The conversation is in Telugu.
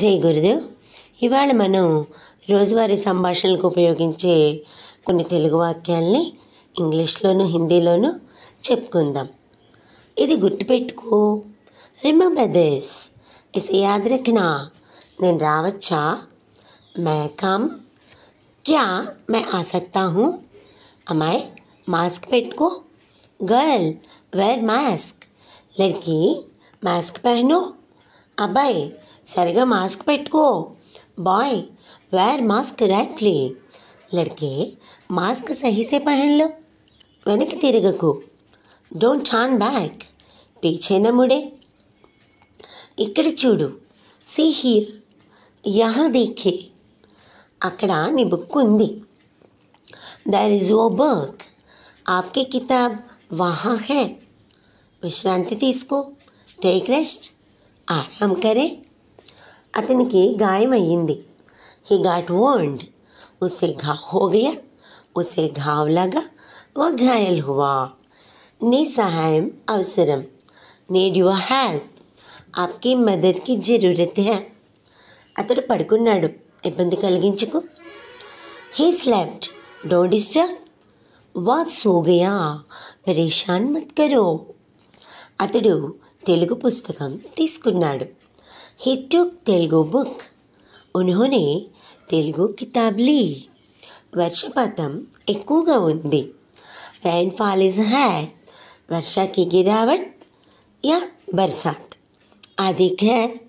జై గురుదేవ్ ఇవాళ మనం రోజువారీ సంభాషణలకు ఉపయోగించే కొన్ని తెలుగు వాక్యాల్ని ఇంగ్లీష్లోను హిందీలోను చెప్పుకుందాం ఇది గుర్తుపెట్టుకో రిమంబర్ దిస్ ఇస్ యాద్ నేను రావచ్చా మే కమ్ క్యా మే ఆసక్తా సక్తా హూ అమ్మాయి మాస్క్ పెట్టుకో గర్ల్ వేర్ మాస్క్ లడ్కీ మాస్క్ పెహనో అబ్బాయి సరిగా మాస్క్ పెట్టుకో బాయ్ వేర్ మాస్క్ రైట్లీ లడ్కే మాస్క్ సహీసే పహన్లో వెనక్కి తిరగకు డోంట్ ఛాన్ బ్యాక్ పీచే నముడే ఇక్కడ చూడు సీ హియర్ యహ దేఖే అక్కడ నీ బుక్ ఉంది దర్ ఇస్ ఓ బర్క్ ఆప్కే కితాబ్ వహా హే విశ్రాంతి తీసుకో టేక్ రెస్ట్ ఆరాం కరే అతనికి గాయమయ్యింది హీ గాట్ వర్డ్ ఉసే ఘా హో గయా ఉసే ఘావ్ లాగా వా ఘాయల్ హువా నీ సహాయం అవసరం నీడ్ యువర్ హెల్ప్ ఆప్కి మదత్కి జరూరత్ అతడు పడుకున్నాడు ఇబ్బంది కలిగించుకు హీ స్లెప్ట్ డో డిస్టర్బ్ వా సోగయా పరేషాన్ మత్ అతడు తెలుగు పుస్తకం తీసుకున్నాడు ही टुक तेलुगु बुक उन्होंने तेलुगु किताब ली वर्षपातम एक्वगा उंदी रेनफॉल इज है वर्षा की गिरावट या बरसात आदि है